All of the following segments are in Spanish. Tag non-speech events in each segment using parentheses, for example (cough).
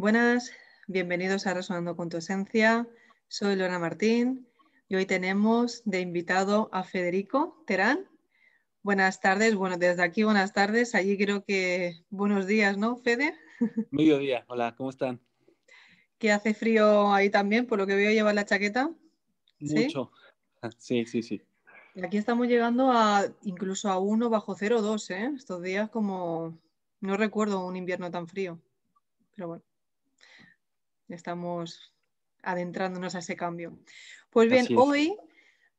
Buenas, bienvenidos a Resonando con tu Esencia. Soy Lorena Martín y hoy tenemos de invitado a Federico Terán. Buenas tardes, bueno, desde aquí buenas tardes, allí creo que buenos días, ¿no, Fede? (laughs) Mediodía, hola, ¿cómo están? Que hace frío ahí también, por lo que veo llevar la chaqueta. Mucho, (laughs) sí, sí, sí. Aquí estamos llegando a incluso a 1 bajo 0,2, ¿eh? Estos días como no recuerdo un invierno tan frío, pero bueno estamos adentrándonos a ese cambio. Pues bien, hoy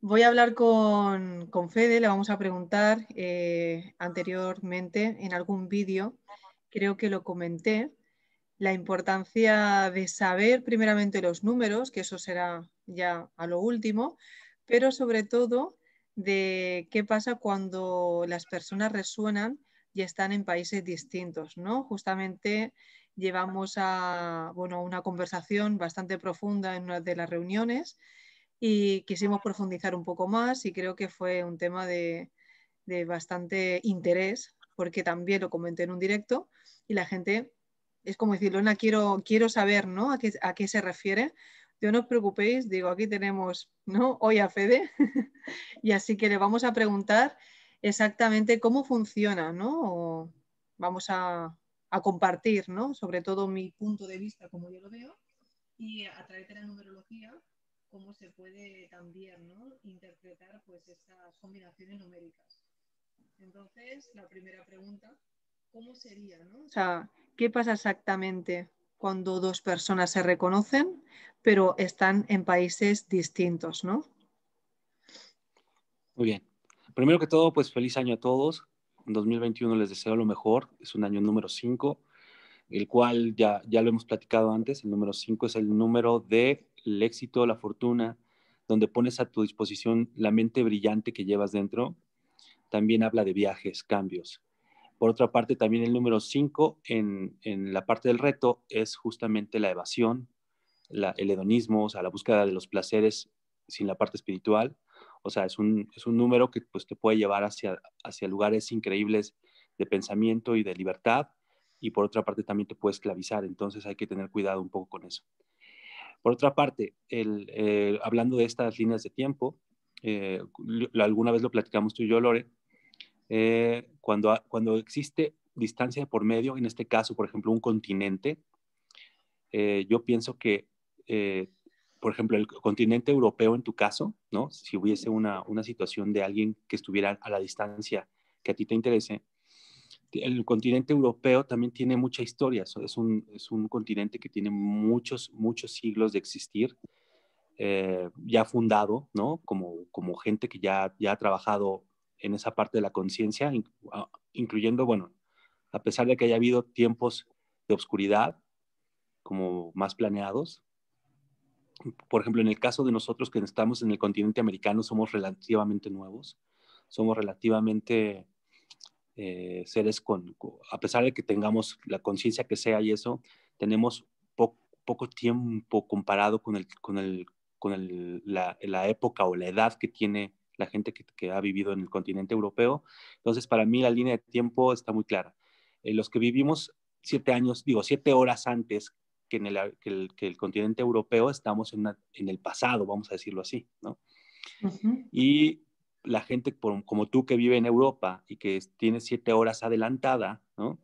voy a hablar con, Fede, le vamos a preguntar eh, anteriormente en algún vídeo, creo que lo comenté, la importancia de saber primeramente los números, que eso será ya a lo último, pero sobre todo de qué pasa cuando las personas resuenan y están en países distintos, ¿no? Justamente llevamos a bueno, una conversación bastante profunda en una de las reuniones y quisimos profundizar un poco más y creo que fue un tema de, bastante interés porque también lo comenté en un directo y la gente es como decir, Lona, quiero, quiero saber a, qué, se refiere. Yo no os preocupéis, digo, aquí tenemos ¿no? hoy a Fede (laughs) y así que le vamos a preguntar exactamente cómo funciona, ¿no? vamos a, a compartir, ¿no? Sobre todo mi punto de vista, como yo lo veo, y a través de la numerología, cómo se puede también ¿no? interpretar pues estas combinaciones numéricas. Entonces, la primera pregunta, ¿cómo sería? ¿no? O sea, ¿qué pasa exactamente cuando dos personas se reconocen, pero están en países distintos, ¿no? Muy bien. Primero que todo, pues feliz año a todos. 2021 les deseo lo mejor, es un año número 5, el cual ya, ya lo hemos platicado antes, el número 5 es el número del el éxito, la fortuna, donde pones a tu disposición la mente brillante que llevas dentro. También habla de viajes, cambios. Por otra parte, también el número 5 en, en, la parte del reto es justamente la evasión, el hedonismo, o sea, la búsqueda de los placeres sin la parte espiritual. O sea, es un, es un número que pues, te puede llevar hacia, hacia lugares increíbles de pensamiento y de libertad, y por otra parte también te puede esclavizar, entonces hay que tener cuidado un poco con eso. Por otra parte, el, eh, hablando de estas líneas de tiempo, eh, alguna vez lo platicamos tú y yo, Lore, eh, cuando, cuando existe distancia por medio, en este caso, por ejemplo, un continente, yo pienso que por ejemplo, el continente europeo en tu caso, ¿no? Si hubiese una, una situación de alguien que estuviera a la distancia que a ti te interese, el continente europeo también tiene mucha historia, es un, es un continente que tiene muchos, muchos siglos de existir, eh, ya fundado, ¿no? Como, como gente que ya, ya ha trabajado en esa parte de la conciencia, incluyendo, bueno, a pesar de que haya habido tiempos de oscuridad como más planeados, por ejemplo, en el caso de nosotros que estamos en el continente americano, somos relativamente nuevos, somos relativamente eh, seres con, a pesar de que tengamos la conciencia que sea y eso, tenemos poco tiempo comparado con, el, con, el, con el, la, época o la edad que tiene la gente que, ha vivido en el continente europeo. Entonces, para mí la línea de tiempo está muy clara. Eh, los que vivimos siete años, digo, siete horas antes que, en el, que, el, continente europeo estamos en, el pasado, vamos a decirlo así, ¿no? Y la gente como tú que vive en Europa y que tiene siete horas adelantada, ¿no?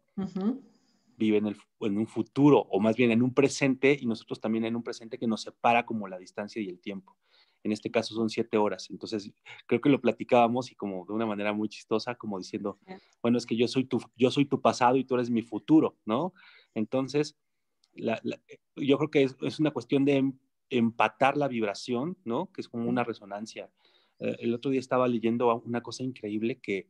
Vive en, el, en, un futuro, o más bien en un presente, y nosotros también en un presente que nos separa como la distancia y el tiempo. En este caso son siete horas. Entonces, creo que lo platicábamos y como de una manera muy chistosa, como diciendo, bueno, es que yo soy tu, yo soy tu pasado y tú eres mi futuro, ¿no? Entonces, yo creo que es, una cuestión de em, empatar la vibración, ¿no? Que es como una resonancia. Eh, el otro día estaba leyendo una cosa increíble que,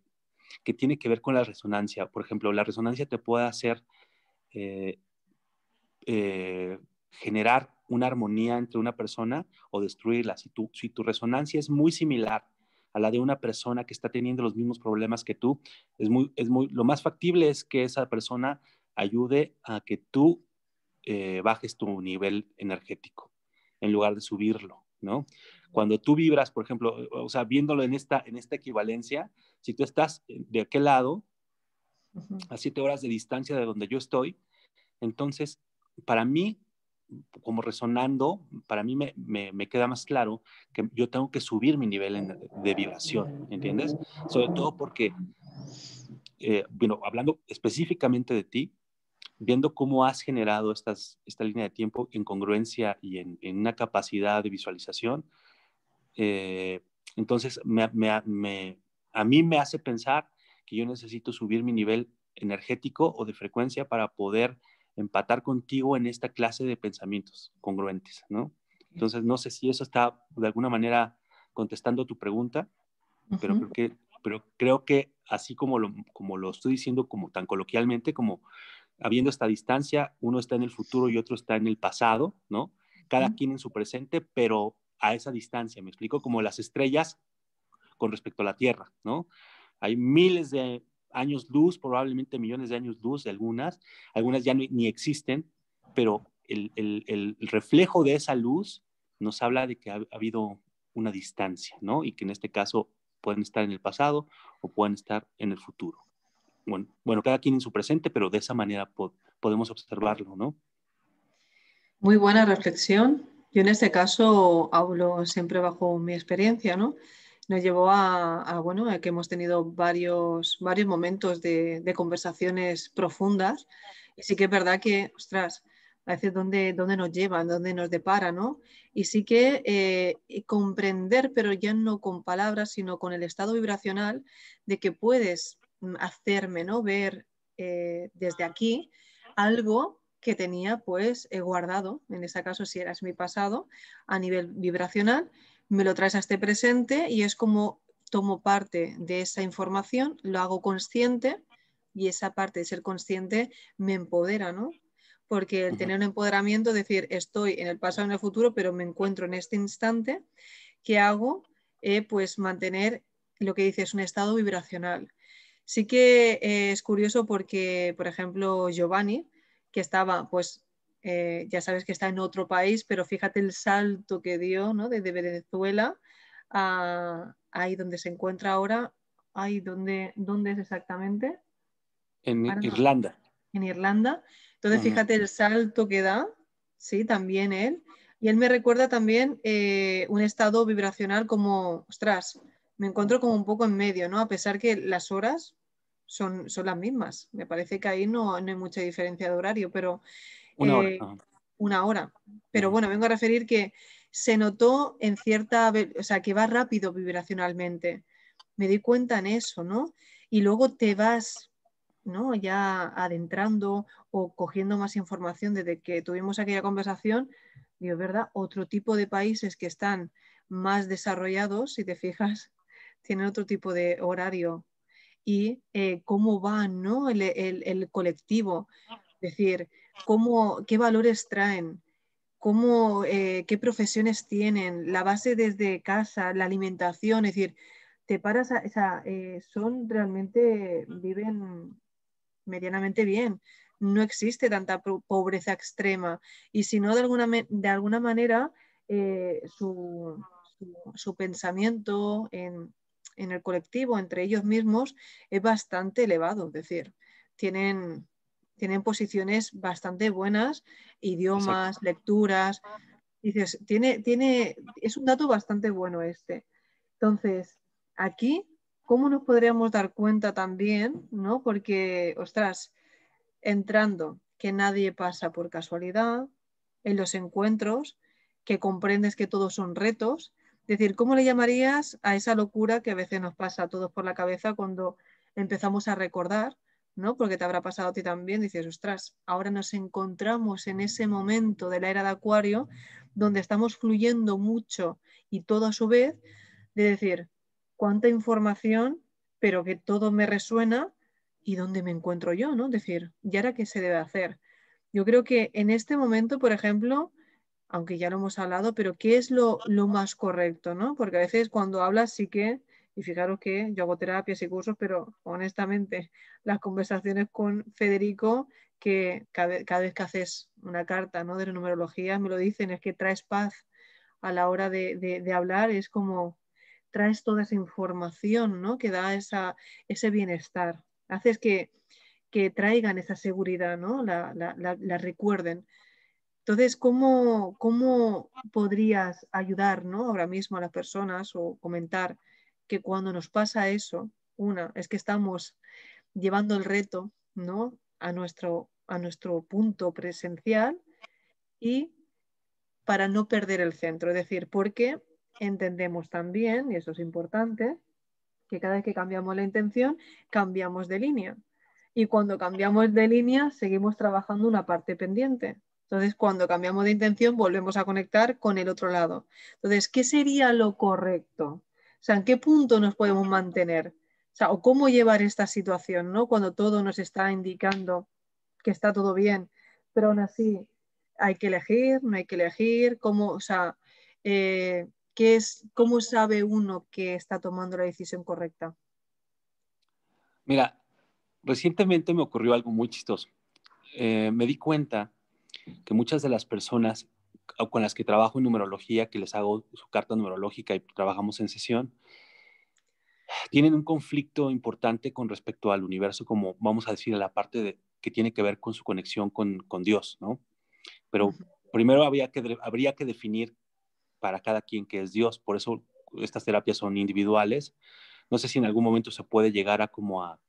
tiene que ver con la resonancia. Por ejemplo, la resonancia te puede hacer eh, eh, generar una armonía entre una persona o destruirla. Si tu, si tu resonancia es muy similar a la de una persona que está teniendo los mismos problemas que tú, es muy, es muy, lo más factible es que esa persona ayude a que tú eh, bajes tu nivel energético en lugar de subirlo, ¿no? Cuando tú vibras, por ejemplo, o sea, viéndolo en esta, en esta equivalencia, si tú estás de aquel lado, a siete horas de distancia de donde yo estoy, entonces, para mí, como resonando, para mí me, queda más claro que yo tengo que subir mi nivel de vibración, ¿entiendes? Sobre todo porque, eh, bueno, hablando específicamente de ti, viendo cómo has generado estas, esta línea de tiempo en congruencia y en, una capacidad de visualización, eh, entonces me, a mí me hace pensar que yo necesito subir mi nivel energético o de frecuencia para poder empatar contigo en esta clase de pensamientos congruentes, Entonces, no sé si eso está de alguna manera contestando tu pregunta, pero, creo que, pero creo que así como lo, como lo estoy diciendo como tan coloquialmente, como habiendo esta distancia, uno está en el futuro y otro está en el pasado, ¿no? Cada quien en su presente, pero a esa distancia, me explico, como las estrellas con respecto a la Tierra, ¿no? Hay miles de años luz, probablemente millones de años luz de algunas, algunas ya ni, existen, pero el, reflejo de esa luz nos habla de que ha habido una distancia, ¿no? Y que en este caso pueden estar en el pasado o pueden estar en el futuro bueno, cada quien en su presente, pero de esa manera podemos observarlo, ¿no? Muy buena reflexión. Yo en este caso hablo siempre bajo mi experiencia, ¿no? Nos llevó a, bueno, que hemos tenido varios, varios momentos de, conversaciones profundas y sí que es verdad que, ostras, a veces dónde, nos llevan, dónde nos depara, ¿no? Y sí que eh, comprender, pero ya no con palabras, sino con el estado vibracional de que puedes Mm, hacerme ¿no? ver eh, desde aquí algo que tenía pues eh, guardado, en este caso si eras mi pasado, a nivel vibracional, me lo traes a este presente y es como tomo parte de esa información, lo hago consciente y esa parte de ser consciente me empodera, ¿no? Porque el tener un empoderamiento, decir, estoy en el pasado, en el futuro, pero me encuentro en este instante, ¿qué hago? Eh, pues mantener lo que dices un estado vibracional. Sí que eh, es curioso porque, por ejemplo, Giovanni, que estaba, pues eh, ya sabes que está en otro país, pero fíjate el salto que dio ¿no? desde Venezuela a ahí donde se encuentra ahora. Ahí, ¿dónde, es exactamente? En Irlanda. En Irlanda. Entonces, fíjate el salto que da, sí, también él. Y él me recuerda también eh, un estado vibracional como, ostras, me encuentro como un poco en medio, ¿no? A pesar que las horas son, las mismas. Me parece que ahí no, hay mucha diferencia de horario, pero... Una hora. Eh, una hora. Pero mm. bueno, vengo a referir que se notó en cierta... O sea, que va rápido vibracionalmente. Me di cuenta en eso, ¿no? Y luego te vas, ¿no? Ya adentrando o cogiendo más información desde que tuvimos aquella conversación. Digo, ¿verdad? Otro tipo de países que están más desarrollados, si te fijas, (laughs) tienen otro tipo de horario y eh, cómo va el, colectivo, es decir, cómo, qué valores traen, cómo, eh, qué profesiones tienen, la base desde casa, la alimentación, es decir, te paras, eh, son realmente, viven medianamente bien, no existe tanta pobreza extrema y si no, de alguna, de alguna manera, su pensamiento en, en el colectivo, entre ellos mismos, es bastante elevado. Es decir, tienen, tienen posiciones bastante buenas, idiomas, lecturas. Dices, tiene, tiene, es un dato bastante bueno este. Entonces, aquí, ¿cómo nos podríamos dar cuenta también? ¿no? Porque, ostras, entrando, que nadie pasa por casualidad, en los encuentros, que comprendes que todos son retos, es decir, ¿cómo le llamarías a esa locura que a veces nos pasa a todos por la cabeza cuando empezamos a recordar, ¿no? Porque te habrá pasado a ti también, dices, ostras, ahora nos encontramos en ese momento de la era de acuario donde estamos fluyendo mucho y todo a su vez, de decir, cuánta información, pero que todo me resuena y dónde me encuentro yo, ¿no? Es decir, ¿y ahora qué se debe hacer? Yo creo que en este momento, por ejemplo, aunque ya lo hemos hablado, pero qué es lo, lo más correcto, ¿no? Porque a veces cuando hablas sí que, y fijaros que yo hago terapias y cursos, pero honestamente (laughs) las conversaciones con Federico, que cada, vez que haces una carta ¿no? de numerología, me lo dicen, es que traes paz a la hora de, de, hablar, es como traes toda esa información, ¿no? Que da esa, ese bienestar, haces que, que traigan esa seguridad, ¿no? la, la, la recuerden. Entonces, ¿cómo, cómo podrías ayudar ahora mismo a las personas o comentar que cuando nos pasa eso, una, es que estamos llevando el reto ¿no? a, nuestro, a nuestro punto presencial y para no perder el centro. Es decir, porque entendemos también, y eso es importante, que cada vez que cambiamos la intención, cambiamos de línea. Y cuando cambiamos de línea, seguimos trabajando una parte pendiente. Entonces, cuando cambiamos de intención, volvemos a conectar con el otro lado. Entonces, ¿qué sería lo correcto? O sea, ¿en qué punto nos podemos mantener? O sea, cómo llevar esta situación, ¿no? Cuando todo nos está indicando que está todo bien, pero aún así hay que elegir, no hay que elegir, cómo, o sea, eh, ¿qué es, ¿cómo sabe uno que está tomando la decisión correcta? Mira, recientemente me ocurrió algo muy chistoso. Eh, me di cuenta que muchas de las personas ah, con las que trabajo en numerología, que les hago su carta numerológica y trabajamos en sesión, tienen un conflicto importante con respecto al universo, como vamos a decir, la parte de, que tiene que ver con su conexión con, Dios, ¿no? Pero primero había que, habría que definir para cada quien que es Dios, por eso estas terapias son individuales. No sé si en algún momento se puede llegar a como a,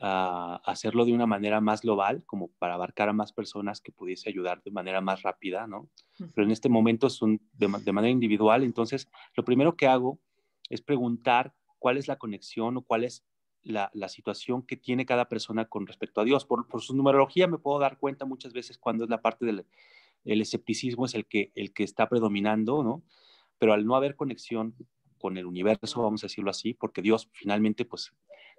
hacerlo de una manera más global, como para abarcar a más personas que pudiese ayudar de manera más rápida, ¿no? Pero en este momento es de, manera individual, entonces lo primero que hago es preguntar cuál es la conexión o cuál es la, situación que tiene cada persona con respecto a Dios. Por, su numerología me puedo dar cuenta muchas veces cuando es la parte del el escepticismo es el que, el que está predominando, ¿no? Pero al no haber conexión con el universo, vamos a decirlo así, porque Dios finalmente pues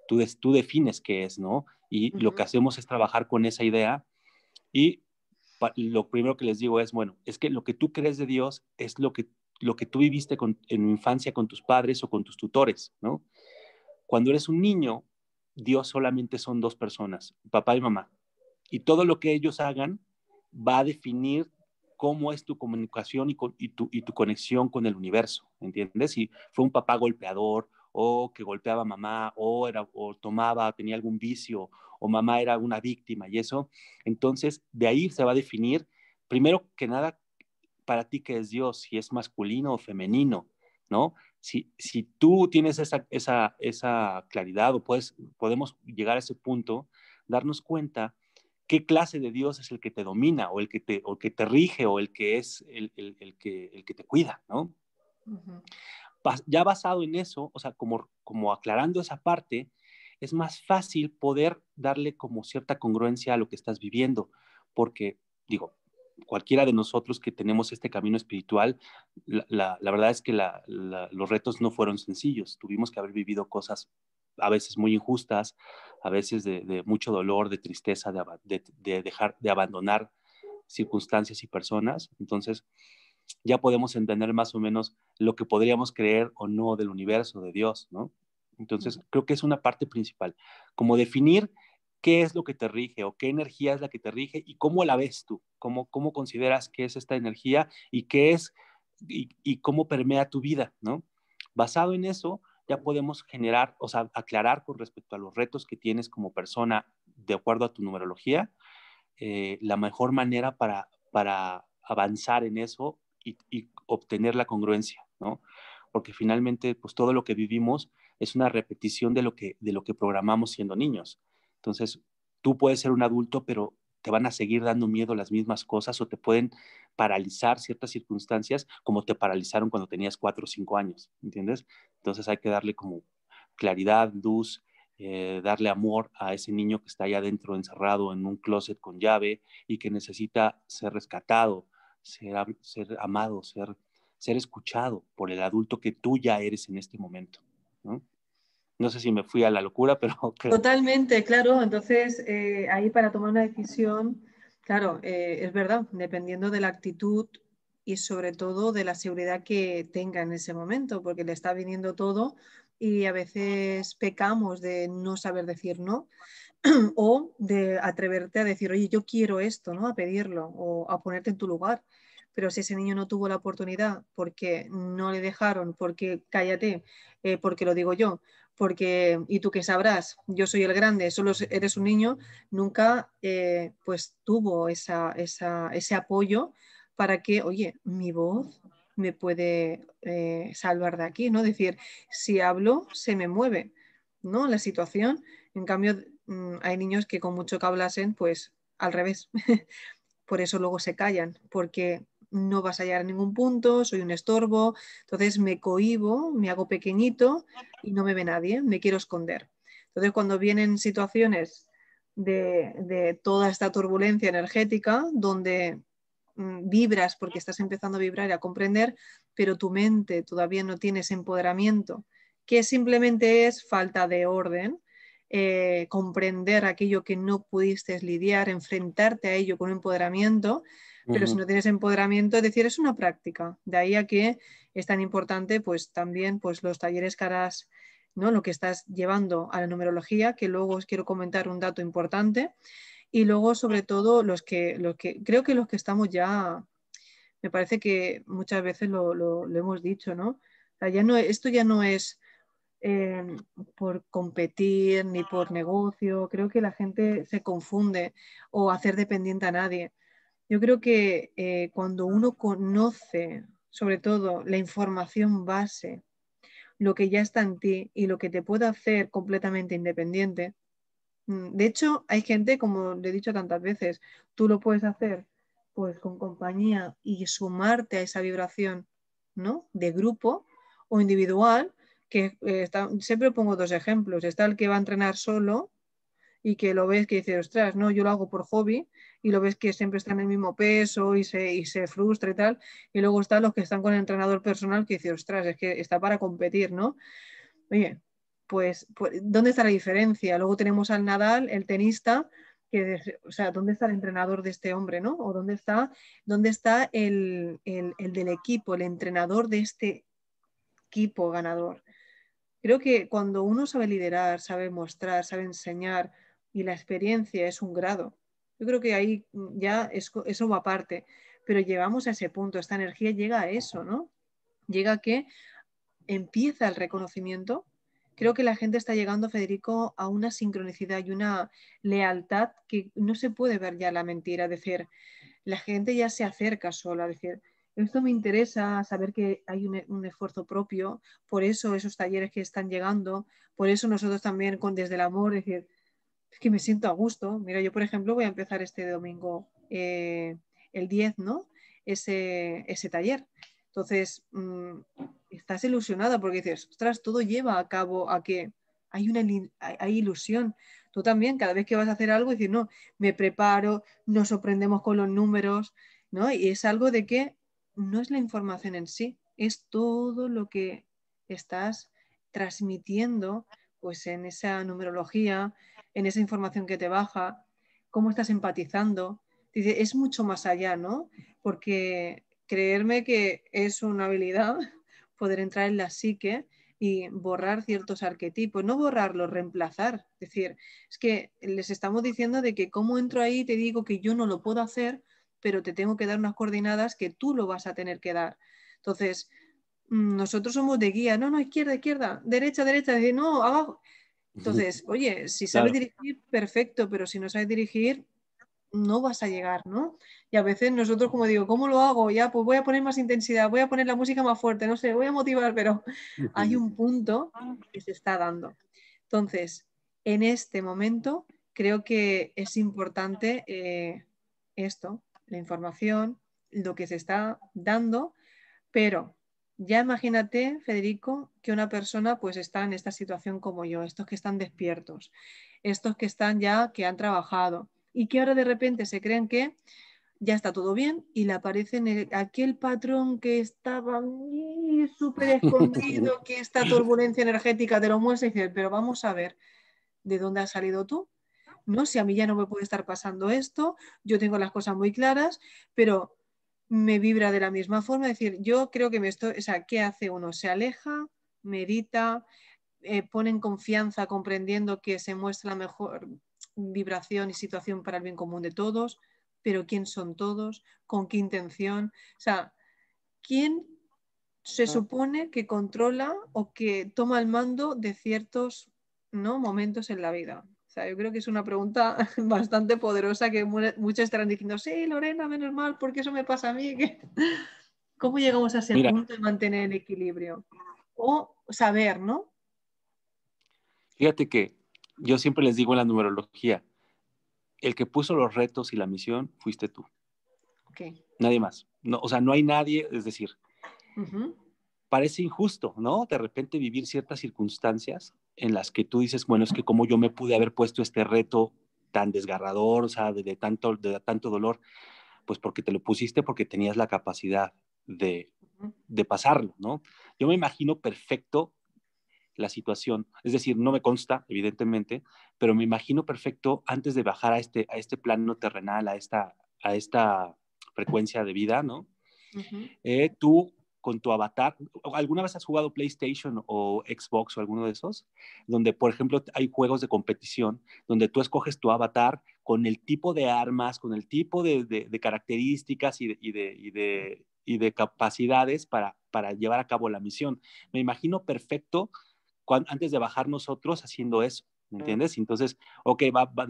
tú, defines qué es, ¿no? Y lo que hacemos es trabajar con esa idea y lo primero que les digo es, bueno, es que lo que tú crees de Dios es lo que, lo que tú viviste con, en infancia con tus padres o con tus tutores, ¿no? Cuando eres un niño, Dios solamente son dos personas, papá y mamá. Y todo lo que ellos hagan va a definir cómo es tu comunicación y, y, tu, y tu conexión con el universo, ¿entiendes? Si fue un papá golpeador o que golpeaba mamá, o, era, o tomaba, tenía algún vicio, o mamá era una víctima y eso. Entonces, de ahí se va a definir, primero que nada, para ti que es Dios, si es masculino o femenino, ¿no? Si, si tú tienes esa, esa, esa claridad o puedes, podemos llegar a ese punto, darnos cuenta qué clase de Dios es el que te domina o el que te, o que te rige o el que es el, que, el que te cuida, ¿no? ya basado en eso, o sea, como, como aclarando esa parte, es más fácil poder darle como cierta congruencia a lo que estás viviendo, porque digo, cualquiera de nosotros que tenemos este camino espiritual, la, verdad es que los retos no fueron sencillos, tuvimos que haber vivido cosas a veces muy injustas, a veces de, mucho dolor, de tristeza, de, dejar, de abandonar circunstancias y personas. Entonces, ya podemos entender más o menos lo que podríamos creer o no del universo, de Dios, ¿no? Entonces, creo que es una parte principal, como definir qué es lo que te rige o qué energía es la que te rige y cómo la ves tú, cómo, consideras que es esta energía y qué es y, cómo permea tu vida, ¿no? Basado en eso, ya podemos generar, o sea, aclarar con respecto a los retos que tienes como persona de acuerdo a tu numerología, eh, la mejor manera para, para avanzar en eso y, obtener la congruencia, ¿no? Porque finalmente, pues todo lo que vivimos es una repetición de lo que, de lo que programamos siendo niños. Entonces, tú puedes ser un adulto, pero te van a seguir dando miedo las mismas cosas o te pueden paralizar ciertas circunstancias como te paralizaron cuando tenías cuatro o cinco años, ¿entiendes? Entonces hay que darle como claridad, luz, eh, darle amor a ese niño que está allá adentro encerrado en un closet con llave y que necesita ser rescatado ser, amado, ser, escuchado por el adulto que tú ya eres en este momento. ¿no? sé si me fui a la locura, (laughs) pero... Totalmente, claro. Entonces, eh, ahí para tomar una decisión, claro, eh, es verdad, dependiendo de la actitud y sobre todo de la seguridad que tenga en ese momento, porque le está viniendo todo y a veces pecamos de no saber decir no (clears throat) o de atreverte a decir, oye, yo quiero esto, ¿no? A pedirlo o a ponerte en tu lugar. Pero si ese niño no tuvo la oportunidad porque no le dejaron, porque cállate, eh, porque lo digo yo, porque y tú que sabrás, yo soy el grande, solo eres un niño, nunca eh, pues tuvo esa, esa, ese apoyo para que, oye, mi voz me puede eh, salvar de aquí, ¿no? Es decir, si hablo, se me mueve, ¿no? La situación. En cambio, mm, hay niños que con mucho que hablasen, pues al revés. (laughs) Por eso luego se callan, porque no vas a llegar a ningún punto, soy un estorbo, entonces me cohibo, me hago pequeñito y no me ve nadie, me quiero esconder. Entonces, cuando vienen situaciones de, de toda esta turbulencia energética, donde Mm, vibras porque estás empezando a vibrar y a comprender, pero tu mente todavía no tienes empoderamiento, que simplemente es falta de orden, eh, comprender aquello que no pudiste lidiar, enfrentarte a ello con empoderamiento, pero si no tienes empoderamiento, es decir, es una práctica. De ahí a que es tan importante, pues también pues, los talleres que harás, ¿no? lo que estás llevando a la numerología, que luego os quiero comentar un dato importante. Y luego, sobre todo, los que, los que creo que los que estamos ya, me parece que muchas veces lo, lo, hemos dicho, ¿no? ya ¿no? Esto ya no es eh, por competir ni por negocio, creo que la gente se confunde o hacer dependiente a nadie. Yo creo que eh, cuando uno conoce, sobre todo, la información base, lo que ya está en ti y lo que te puede hacer completamente independiente, Mm, de hecho, hay gente, como le he dicho tantas veces, tú lo puedes hacer pues con compañía y sumarte a esa vibración, ¿no? De grupo o individual, que eh, siempre pongo dos ejemplos. Está el que va a entrenar solo y que lo ves que dice, ostras, no, yo lo hago por hobby y lo ves que siempre está en el mismo peso y se, y se frustra y tal. Y luego están los que están con el entrenador personal que dice, ostras, es que está para competir, ¿no? Oye, pues, pues, ¿dónde está la diferencia? Luego tenemos al Nadal, el tenista, que, o sea, ¿dónde está el entrenador de este hombre, no? O ¿dónde está, dónde está el, del equipo, el entrenador de este equipo ganador? Creo que cuando uno sabe liderar, sabe mostrar, sabe enseñar y la experiencia es un grado, yo creo que ahí ya eso va aparte, pero llevamos a ese punto, esta energía llega a eso, ¿no? Llega a que empieza el reconocimiento creo que la gente está llegando, Federico, a una sincronicidad y una lealtad que no se puede ver ya la mentira, es decir, la gente ya se acerca sola, a decir, esto me interesa saber que hay un, esfuerzo propio, por eso esos talleres que están llegando, por eso nosotros también con desde el amor, es decir, es que me siento a gusto. Mira, yo por ejemplo voy a empezar este domingo eh, el 10, ¿no? Ese, ese taller. Entonces, mm, estás ilusionada porque dices, ostras, todo lleva a cabo a que hay una ilusión. Tú también, cada vez que vas a hacer algo, dices, no, me preparo, nos sorprendemos con los números, ¿no? Y es algo de que no es la información en sí, es todo lo que estás transmitiendo pues en esa numerología, en esa información que te baja, cómo estás empatizando. es mucho más allá, ¿no? Porque creerme que es una habilidad poder entrar en la psique y borrar ciertos arquetipos, no borrarlos, reemplazar. Es decir, es que les estamos diciendo de que cómo entro ahí te digo que yo no lo puedo hacer, pero te tengo que dar unas coordinadas que tú lo vas a tener que dar. Entonces, mm, nosotros somos de guía, no, no, izquierda, izquierda, derecha, derecha, no, abajo. Entonces, oye, si sabes dirigir, perfecto, pero si no sabes dirigir, no vas a llegar, ¿no? Y a veces nosotros, como digo, ¿cómo lo hago? Ya, pues voy a poner más intensidad, voy a poner la música más fuerte, no sé, voy a motivar, pero hay un punto que se está dando. Entonces, en este momento creo que es importante eh, esto, la información, lo que se está dando, pero ya imagínate, Federico, que una persona pues está en esta situación como yo, estos que están despiertos, estos que están ya, que han trabajado, y que ahora de repente se creen que ya está todo bien y le aparece en aquel patrón que estaba súper escondido, (laughs) que esta turbulencia energética te lo muestra y dice, pero vamos a ver, ¿de dónde has salido tú? ¿No? Si a mí ya no me puede estar pasando esto, yo tengo las cosas muy claras, pero me vibra de la misma forma, es decir, yo creo que me estoy, o sea, ¿qué hace uno? Se aleja, medita, eh, pone en confianza comprendiendo que se muestra mejor vibración y situación para el bien común de todos, pero quién son todos, con qué intención, o sea, quién se supone que controla o que toma el mando de ciertos ¿no? momentos en la vida. O sea, yo creo que es una pregunta (laughs) bastante poderosa que muchos estarán diciendo, sí, Lorena, menos mal, porque eso me pasa a mí. (laughs) ¿Cómo llegamos a ese punto de mantener el equilibrio? O saber, ¿no? Fíjate que yo siempre les digo en la numerología, el que puso los retos y la misión fuiste tú. Okay. Nadie más. No, o sea, no hay nadie, es decir, parece injusto, ¿no? De repente vivir ciertas circunstancias en las que tú dices, bueno, es que como yo me pude haber puesto este reto tan desgarrador, o sea, de, tanto, de, tanto dolor, pues porque te lo pusiste, porque tenías la capacidad de, de pasarlo, ¿no? Yo me imagino perfecto la situación. Es decir, no me consta, evidentemente, pero me imagino perfecto antes de bajar a este, a este plano terrenal, a esta, a esta frecuencia de vida, ¿no? Eh, tú con tu avatar, ¿alguna vez has jugado PlayStation o Xbox o alguno de esos? Donde, por ejemplo, hay juegos de competición, donde tú escoges tu avatar con el tipo de armas, con el tipo de, características y de, y de, capacidades para, para llevar a cabo la misión. Me imagino perfecto antes de bajar nosotros haciendo eso. ¿Me entiendes? Entonces, ok,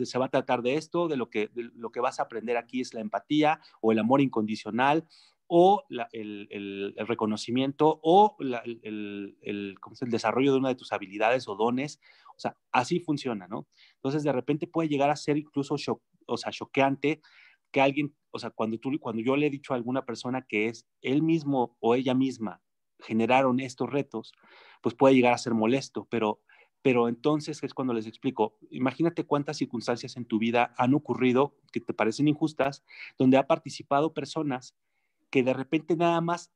se va a tratar de esto, de lo, que, lo que vas a aprender aquí es la empatía o el amor incondicional o el, reconocimiento o el, desarrollo de una de tus habilidades o dones. O sea, así funciona, ¿no? Entonces, de repente puede llegar a ser incluso o sea, choqueante que alguien, o sea, cuando, tú, cuando yo le he dicho a alguna persona que es él mismo o ella misma generaron estos retos, pues puede llegar a ser molesto, pero, pero entonces es cuando les explico, imagínate cuántas circunstancias en tu vida han ocurrido que te parecen injustas, donde ha participado personas que de repente nada más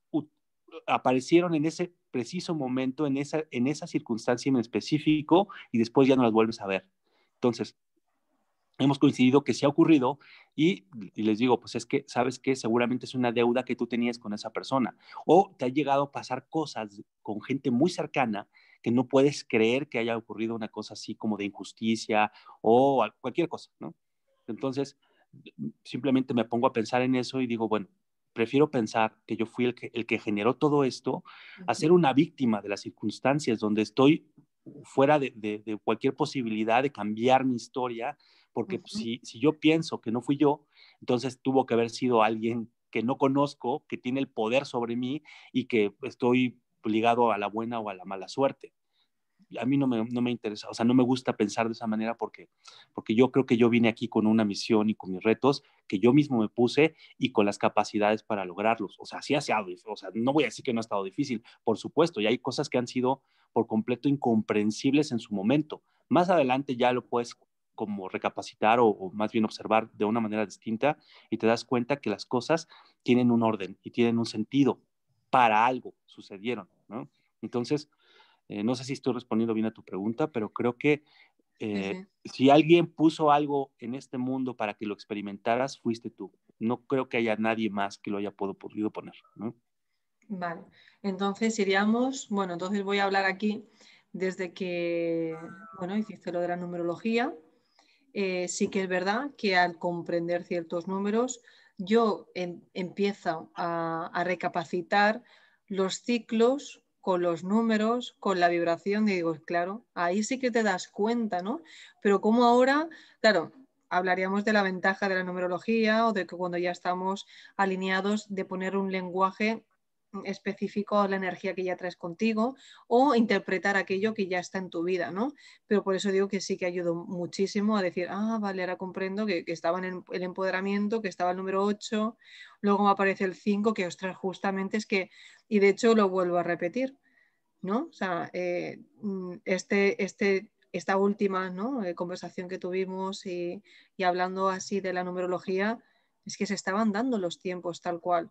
aparecieron en ese preciso momento, en esa, en esa circunstancia en específico, y después ya no las vuelves a ver. Entonces, hemos coincidido que sí ha ocurrido y, les digo, pues es que sabes que seguramente es una deuda que tú tenías con esa persona o te ha llegado a pasar cosas con gente muy cercana que no puedes creer que haya ocurrido una cosa así como de injusticia o cualquier cosa, ¿no? Entonces, simplemente me pongo a pensar en eso y digo, bueno, prefiero pensar que yo fui el que, el que generó todo esto, a ser una víctima de las circunstancias donde estoy fuera de, de cualquier posibilidad de cambiar mi historia porque pues, si, yo pienso que no fui yo, entonces tuvo que haber sido alguien que no conozco, que tiene el poder sobre mí y que estoy ligado a la buena o a la mala suerte. A mí no me, interesa, o sea, no me gusta pensar de esa manera porque, porque yo creo que yo vine aquí con una misión y con mis retos que yo mismo me puse y con las capacidades para lograrlos. O sea, sí ha sido, o sea, no voy a decir que no ha estado difícil, por supuesto, y hay cosas que han sido por completo incomprensibles en su momento. Más adelante ya lo puedes como recapacitar o, más bien observar de una manera distinta y te das cuenta que las cosas tienen un orden y tienen un sentido para algo sucedieron, ¿no? Entonces, eh, no sé si estoy respondiendo bien a tu pregunta, pero creo que eh, si alguien puso algo en este mundo para que lo experimentaras, fuiste tú. No creo que haya nadie más que lo haya podido poner, Vale, entonces iríamos, bueno, entonces voy a hablar aquí desde que, bueno, hiciste lo de la numerología, eh, sí que es verdad que al comprender ciertos números, yo empiezo a, a, recapacitar los ciclos con los números, con la vibración, y digo, claro, ahí sí que te das cuenta, ¿no? Pero como ahora, claro, hablaríamos de la ventaja de la numerología o de que cuando ya estamos alineados de poner un lenguaje específico a la energía que ya traes contigo o interpretar aquello que ya está en tu vida, ¿no? Pero por eso digo que sí que ayudó muchísimo a decir, ah, vale, ahora comprendo que, que estaba en el, empoderamiento, que estaba el número 8, luego me aparece el 5, que ostras, justamente es que, y de hecho lo vuelvo a repetir, ¿no? O sea, eh, mm, este, este, esta última eh, conversación que tuvimos y, hablando así de la numerología, es que se estaban dando los tiempos tal cual.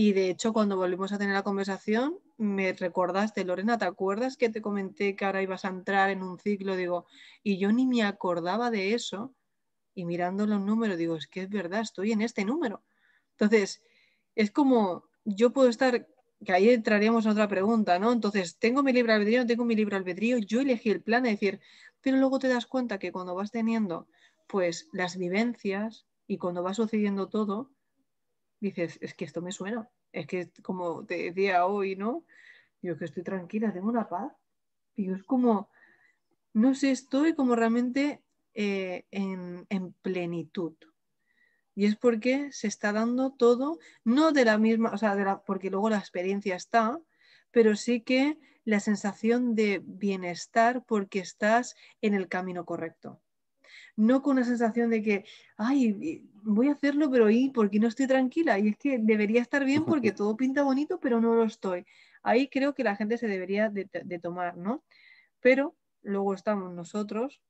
Y de hecho, cuando volvimos a tener la conversación, me recordaste, Lorena, ¿te acuerdas que te comenté que ahora ibas a entrar en un ciclo? Digo, y yo ni me acordaba de eso. Y mirando los números, digo, es que es verdad, estoy en este número. Entonces, es como, yo puedo estar, que ahí entraríamos a otra pregunta, ¿no? Entonces, tengo mi libro albedrío, tengo mi libre albedrío, yo elegí el plan, es decir, pero luego te das cuenta que cuando vas teniendo, pues, las vivencias y cuando va sucediendo todo, dices, es que esto me suena, es que como te decía hoy, ¿no? Yo que estoy tranquila, tengo una paz. yo es como, no sé, estoy como realmente eh, en, plenitud. Y es porque se está dando todo, no de la misma, o sea, porque luego la experiencia está, pero sí que la sensación de bienestar porque estás en el camino correcto no con una sensación de que, ay, voy a hacerlo, pero ¿y por qué no estoy tranquila? Y es que debería estar bien porque (laughs) todo pinta bonito, pero no lo estoy. Ahí creo que la gente se debería de, tomar, ¿no? Pero luego estamos nosotros,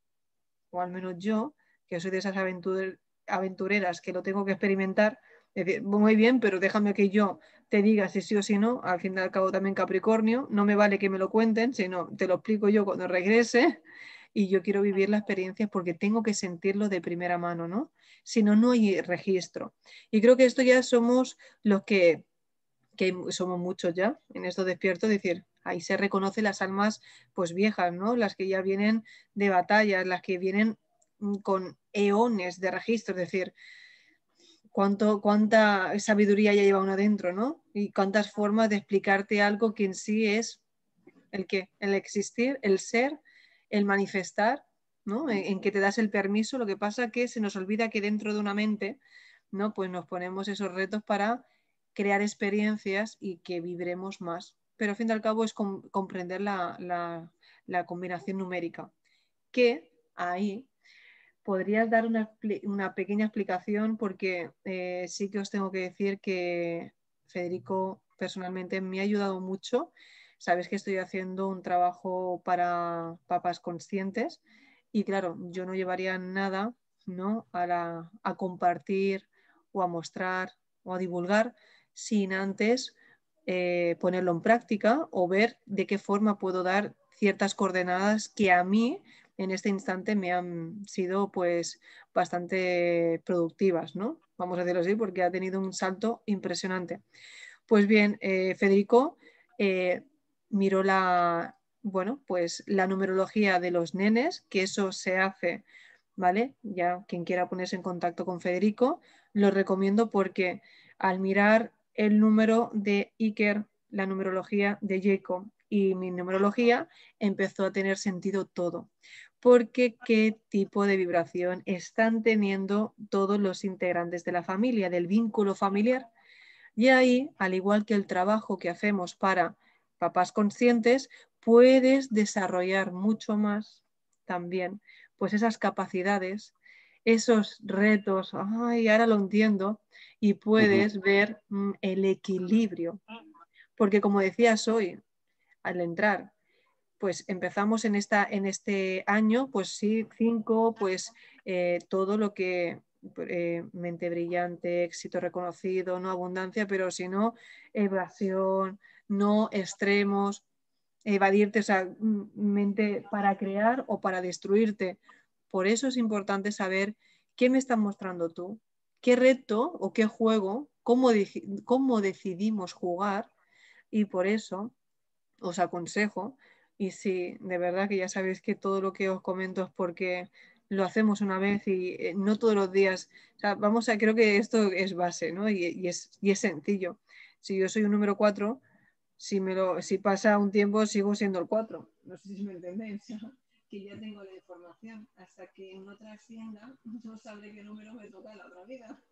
o al menos yo, que soy de esas aventureras que lo tengo que experimentar, decir, muy bien, pero déjame que yo te diga si sí o si no, al fin y al cabo también Capricornio, no me vale que me lo cuenten, sino te lo explico yo cuando regrese y yo quiero vivir la experiencia porque tengo que sentirlo de primera mano, ¿no? Si no, no hay registro. Y creo que esto ya somos los que, que somos muchos ya en esto despierto, decir, ahí se reconoce las almas pues viejas, ¿no? Las que ya vienen de batallas, las que vienen mm, con eones de registro, es decir, cuánto, cuánta sabiduría ya lleva uno adentro, ¿no? Y cuántas formas de explicarte algo que en sí es el que el existir, el ser el manifestar, ¿no? En, que te das el permiso, lo que pasa que se nos olvida que dentro de una mente, ¿no? Pues nos ponemos esos retos para crear experiencias y que vibremos más. Pero al fin y al cabo es comprender la, combinación numérica, que ahí podrías dar una, pequeña explicación porque eh, sí que os tengo que decir que Federico personalmente me ha ayudado mucho sabes que estoy haciendo un trabajo para papás conscientes y claro, yo no llevaría nada ¿no? A, compartir o a mostrar o a divulgar sin antes eh, ponerlo en práctica o ver de qué forma puedo dar ciertas coordenadas que a mí en este instante me han sido pues bastante productivas, ¿no? Vamos a decirlo así, porque ha tenido un salto impresionante. Pues bien, eh, Federico, eh, miró la, bueno, pues la numerología de los nenes, que eso se hace, ¿vale? Ya quien quiera ponerse en contacto con Federico, lo recomiendo porque al mirar el número de Iker, la numerología de Jacob y mi numerología, empezó a tener sentido todo. Porque qué tipo de vibración están teniendo todos los integrantes de la familia, del vínculo familiar. Y ahí, al igual que el trabajo que hacemos para papás conscientes, puedes desarrollar mucho más también pues esas capacidades, esos retos, ay, ahora lo entiendo, y puedes ver mm, el equilibrio. Porque como decías hoy, al entrar, pues empezamos en, esta, en este año, pues sí, cinco, pues eh, todo lo que eh, mente brillante, éxito reconocido, no abundancia, pero si no, evasión, no extremos, evadirte, esa mente para crear o para destruirte. Por eso es importante saber qué me están mostrando tú, qué reto o qué juego, cómo, decidimos jugar y por eso os aconsejo y si de verdad que ya sabéis que todo lo que os comento es porque lo hacemos una vez y eh, no todos los días, vamos a, creo que esto es base, ¿no? Y, es, y es sencillo. Si yo soy un número 4, si, me lo, si pasa un tiempo sigo siendo el 4. No sé si me entendéis, (laughs) que ya tengo la información. Hasta que no trascienda, (laughs) no sabré qué número me toca en la otra vida.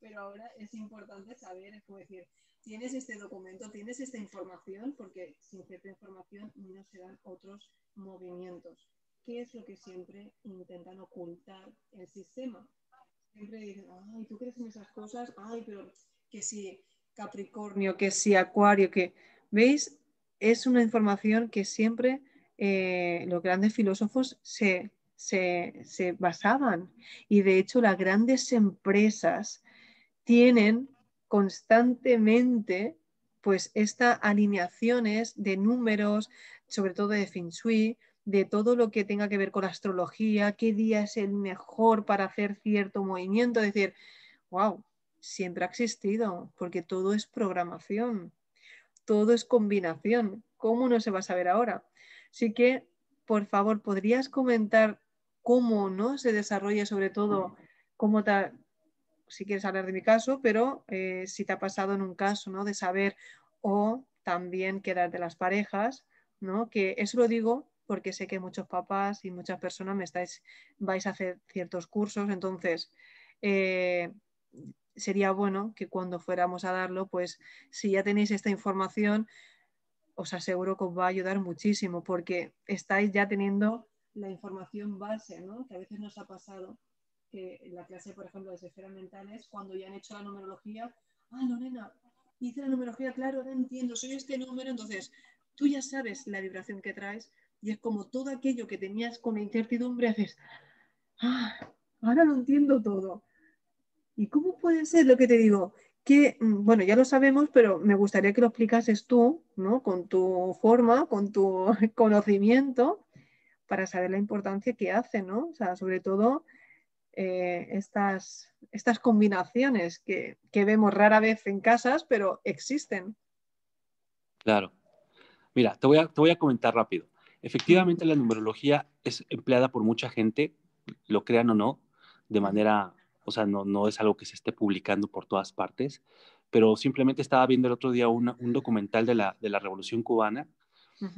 Pero ahora es importante saber, es como decir, tienes este documento, tienes esta información, porque sin cierta información no se dan otros movimientos. ¿Qué es lo que siempre intentan ocultar el sistema? Siempre dicen, ay, tú crees en esas cosas, ay, pero que si Capricornio, que si Acuario, que ¿Veis? Es una información que siempre eh, los grandes filósofos se, se basaban y de hecho las grandes empresas tienen constantemente pues estas alineaciones de números, sobre todo de Feng de todo lo que tenga que ver con astrología, qué día es el mejor para hacer cierto movimiento, es decir, wow, siempre ha existido, porque todo es programación todo es combinación. ¿Cómo no se va a saber ahora? Así que, por favor, ¿podrías comentar cómo ¿no? se desarrolla sobre todo, cómo tal. si quieres hablar de mi caso, pero eh, si te ha pasado en un caso ¿no? de saber o también quedar de las parejas, ¿no? que eso lo digo porque sé que muchos papás y muchas personas me estáis, vais a hacer ciertos cursos, entonces... Eh, sería bueno que cuando fuéramos a darlo, pues si ya tenéis esta información, os aseguro que os va a ayudar muchísimo porque estáis ya teniendo la información base, ¿no? que a veces nos ha pasado que en la clase, por ejemplo, de esferas mentales, cuando ya han hecho la numerología, ah, Lorena, hice la numerología, claro, ahora entiendo, soy este número, entonces tú ya sabes la vibración que traes y es como todo aquello que tenías con incertidumbre, haces, ah, ahora lo entiendo todo. ¿Y cómo puede ser lo que te digo? Que, mm, bueno, ya lo sabemos, pero me gustaría que lo explicases tú, ¿no? Con tu forma, con tu (laughs) conocimiento, para saber la importancia que hace, ¿no? O sea, sobre todo eh, estas, estas combinaciones que, vemos rara vez en casas, pero existen. Claro. Mira, te voy te voy a comentar rápido. Efectivamente, la numerología es empleada por mucha gente, lo crean o no, de manera o sea, no, no es algo que se esté publicando por todas partes, pero simplemente estaba viendo el otro día un documental de la, de la Revolución Cubana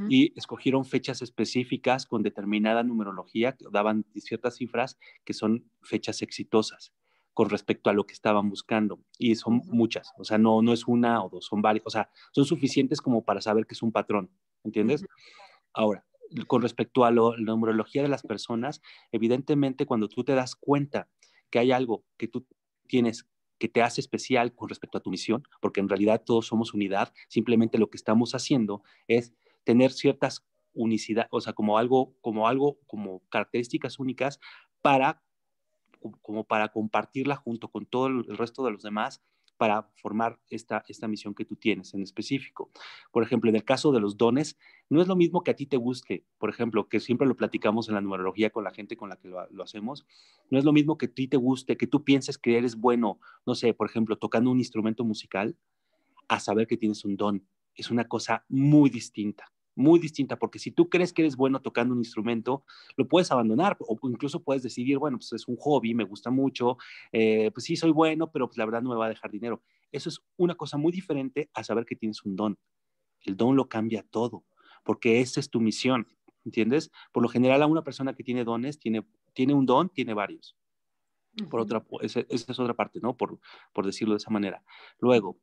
y escogieron fechas específicas con determinada numerología, que daban ciertas cifras que son fechas exitosas con respecto a lo que estaban buscando. Y son muchas, o sea, no, no es una o dos, son varias, o sea, son suficientes como para saber que es un patrón, ¿entiendes? Ahora, con respecto a la numerología de las personas, evidentemente cuando tú te das cuenta que hay algo que tú tienes que te hace especial con respecto a tu misión, porque en realidad todos somos unidad, simplemente lo que estamos haciendo es tener ciertas unicidad, o sea, como algo, como algo, como características únicas para, como para compartirla junto con todo el resto de los demás para formar esta, esta misión que tú tienes en específico. Por ejemplo, en el caso de los dones, no es lo mismo que a ti te guste, por ejemplo, que siempre lo platicamos en la numerología con la gente con la que lo, lo hacemos, no es lo mismo que a ti te guste, que tú pienses que eres bueno, no sé, por ejemplo, tocando un instrumento musical, a saber que tienes un don. Es una cosa muy distinta muy distinta, porque si tú crees que eres bueno tocando un instrumento, lo puedes abandonar o incluso puedes decidir, bueno, pues es un hobby, me gusta mucho, eh, pues sí soy bueno, pero pues la verdad no me va a dejar dinero. Eso es una cosa muy diferente a saber que tienes un don. El don lo cambia todo, porque esa es tu misión, ¿entiendes? Por lo general a una persona que tiene dones, tiene, tiene un don, tiene varios. Por otra, esa, es otra parte, ¿no? Por, por decirlo de esa manera. Luego,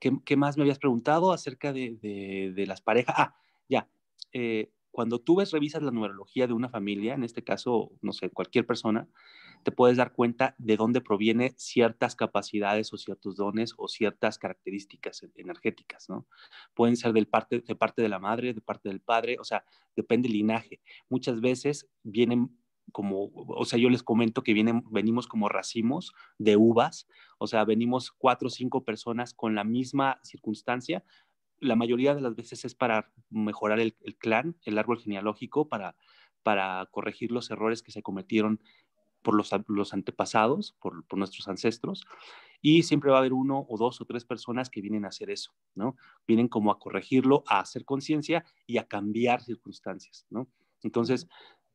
¿qué, más me habías preguntado acerca de, de las parejas? Ah, ya, eh, cuando tú ves, revisas la numerología de una familia, en este caso, no sé, cualquier persona, te puedes dar cuenta de dónde proviene ciertas capacidades o ciertos dones o ciertas características energéticas, ¿no? Pueden ser del parte, de parte de la madre, de parte del padre, o sea, depende del linaje. Muchas veces vienen como, o sea, yo les comento que vienen, venimos como racimos de uvas, o sea, venimos cuatro o cinco personas con la misma circunstancia, la mayoría de las veces es para mejorar el, clan, el árbol genealógico, para, para corregir los errores que se cometieron por los, antepasados, por, por, nuestros ancestros, y siempre va a haber uno o dos o tres personas que vienen a hacer eso, ¿no? Vienen como a corregirlo, a hacer conciencia y a cambiar circunstancias, ¿no? Entonces,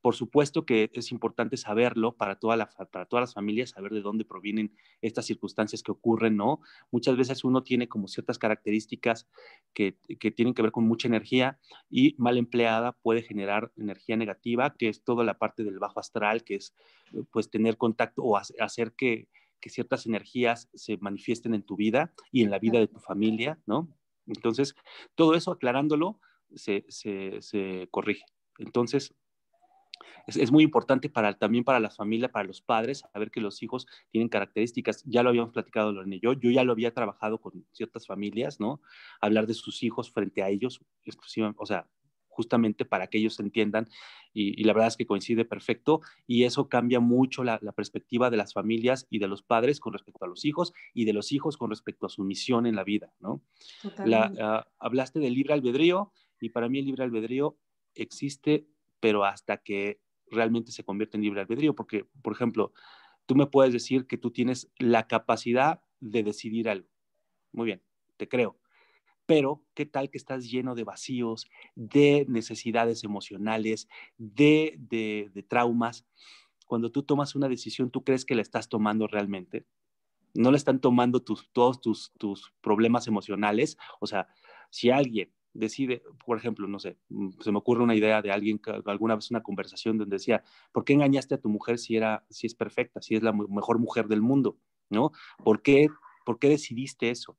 por supuesto que es importante saberlo para, para todas las familias, saber de dónde provienen estas circunstancias que ocurren, ¿no? Muchas veces uno tiene como ciertas características que, tienen que ver con mucha energía y mal empleada puede generar energía negativa, que es toda la parte del bajo astral, que es eh, pues tener contacto o hacer que, ciertas energías se manifiesten en tu vida y en la vida de tu familia, ¿no? Entonces, todo eso aclarándolo se, se corrige. Entonces, es, muy importante para, también para las familias, para los padres, saber que los hijos tienen características. Ya lo habíamos platicado Lorena y yo, yo ya lo había trabajado con ciertas familias, ¿no? Hablar de sus hijos frente a ellos, o sea, justamente para que ellos entiendan y, la verdad es que coincide perfecto y eso cambia mucho la, perspectiva de las familias y de los padres con respecto a los hijos y de los hijos con respecto a su misión en la vida, ¿no? La, ah, hablaste del libre albedrío y para mí el libre albedrío existe pero hasta que realmente se convierte en libre albedrío, porque, por ejemplo, tú me puedes decir que tú tienes la capacidad de decidir algo. Muy bien, te creo. Pero, ¿qué tal que estás lleno de vacíos, de necesidades emocionales, de, de, de traumas? Cuando tú tomas una decisión, ¿tú crees que la estás tomando realmente? No la están tomando todos tus, tus problemas emocionales. O sea, si alguien decide, por ejemplo, no sé, mm, se me ocurre una idea de alguien, que, alguna vez una conversación donde decía, ¿por qué engañaste a tu mujer si, era, si es perfecta, si es la mejor mujer del mundo? ¿No? ¿Por qué, por qué decidiste eso?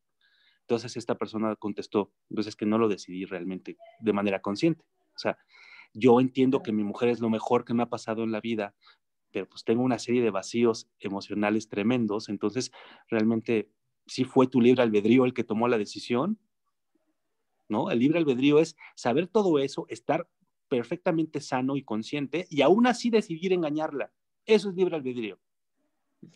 Entonces esta persona contestó, entonces pues es que no lo decidí realmente de manera consciente. O sea, yo entiendo que mi mujer es lo mejor que me ha pasado en la vida, pero pues tengo una serie de vacíos emocionales tremendos, entonces realmente sí fue tu libre albedrío el que tomó la decisión ¿no? El libre albedrío es saber todo eso, estar perfectamente sano y consciente y aún así decidir engañarla. Eso es libre albedrío.